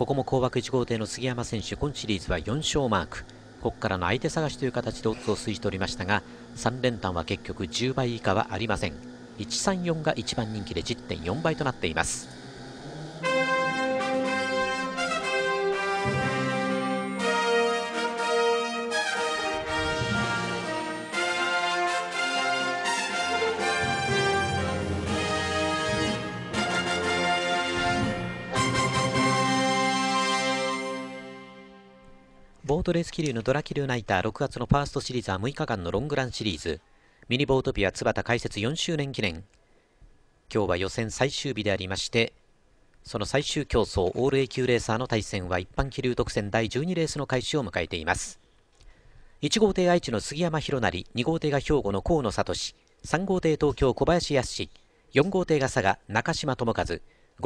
ここも紅白1号艇の杉山選手、今シリーズは4勝マーク。ここからの相手探しという形でオッズを推しておりましたが、3連単は結局10倍以下はありません。134が1番人気で10.4倍となっています。ボートレース気流のドラキルナイター6月のファーストシリーズは6日間のロングランシリーズミニボートピア椿解説4周年記念今日は予選最終日でありましてその最終競争オール A 級レーサーの対戦は一般気流特選第12レースの開始を迎えています1号艇愛知の杉山博成2号艇が兵庫の河野聡3号艇東京小林康4号艇が佐賀中島智和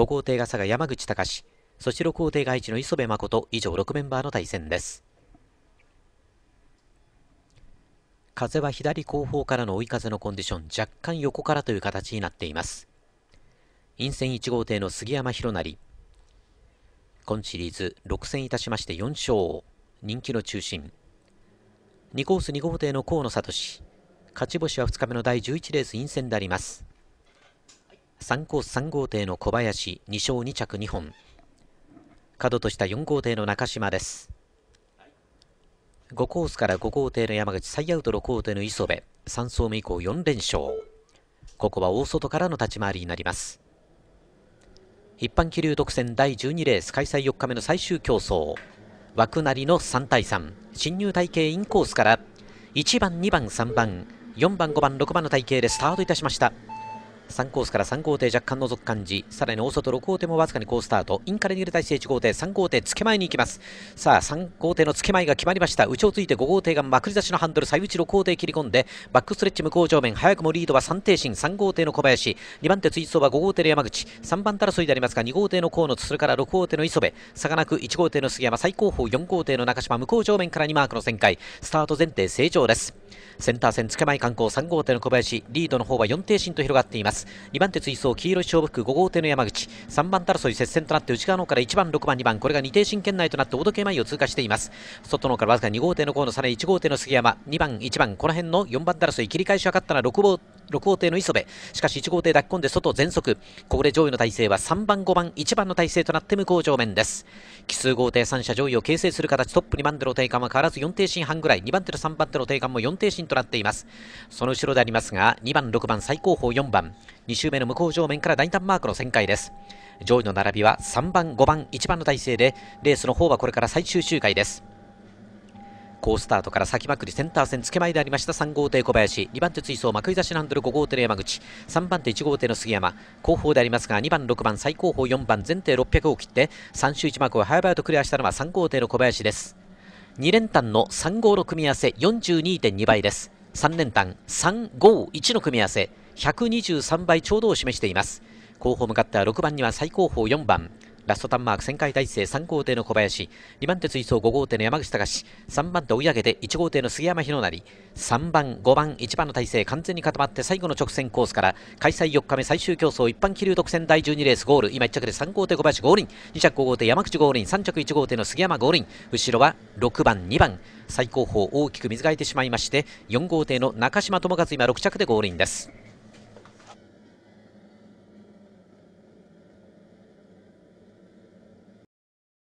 5号艇が佐賀山口隆そして6号艇が愛知の磯部誠以上6メンバーの対戦です風は左後方からの追い風のコンディション、若干横からという形になっています。陰線1号艇の杉山宏成。今シリーズ6戦いたしまして4勝、人気の中心。2コース2号艇の河野聡。勝ち星は2日目の第11レース陰線であります。3コース3号艇の小林、2勝2着2本。角とした4号艇の中島です。5コースから5号艇の山口、最アウト6号艇の磯部、3走目以降4連勝。ここは大外からの立ち回りになります。一般気流特選第12レース開催4日目の最終競争。枠なりの3対3。進入体系インコースから1番、2番、3番、4番、5番、6番の体系でスタートいたしました。3コースから3号艇若干のぞく感じさらに大外6号艇もわずかに好スタートインカレにいる体勢1号艇3号艇付け前に行きますさあ3号艇の付け前が決まりました内をついて5号艇がまくり出しのハンドル最内6号艇切り込んでバックストレッチ向こう上面早くもリードは3艇身3号艇の小林2番手追走は5号艇の山口3番手争いでありますが2号艇の河野それから6号艇の磯部さがなく1号艇の杉山最高峰4号艇の中島向こう上面から2マークの旋回スタート前提正常ですセンター線付け前観光3号艇の小林リードの方は4艇身と広がっていますます2番手追走黄色い勝負服5号艇の山口3番手争い接戦となって内側の方から1番6番2番これが2定神圏内となって大時計前を通過しています外の方からわずか2号艇の河野さらに1号艇の杉山2番1番この辺の4番手争い切り返しを図ったのは6号6号艇の磯部しかし1号艇抱き込んで外全速ここで上位の体勢は3番5番1番の体勢となって向こう上面です奇数号艇3車上位を形成する形トップ2番手の定間は変わらず4艇身半ぐらい2番手と3番手の定間も4艇身となっていますその後ろでありますが2番6番最高峰4番2周目の向こう正面から大胆マークの旋回です上位の並びは3番5番1番の体勢でレースの方はこれから最終周回です好スタートから先まくりセンター線付け前でありました3号艇小林2番手追走幕井差しのハンドル5号艇の山口3番手1号艇の杉山後方でありますが2番6番最後方4番前艇600を切って3周1マークを早々とクリアしたのは3号艇の小林です2連単の3号の組み合わせ42.2倍です3連単351の組み合わせ123倍ちょうどを示しています後方向かっては6番には最後方4番ラストタンマーク旋回体制3号艇の小林2番手追走5号艇の山口隆3番手追い上げて1号艇の杉山弘成3番5番1番の体制完全に固まって最後の直線コースから開催4日目最終競争一般気流特選第12レースゴール今1着で3号艇小林5輪2着5号艇山口5輪3着1号艇の杉山5輪後ろは6番2番最高峰大きく水がってしまいまして4号艇の中島智和今6着でイ輪です。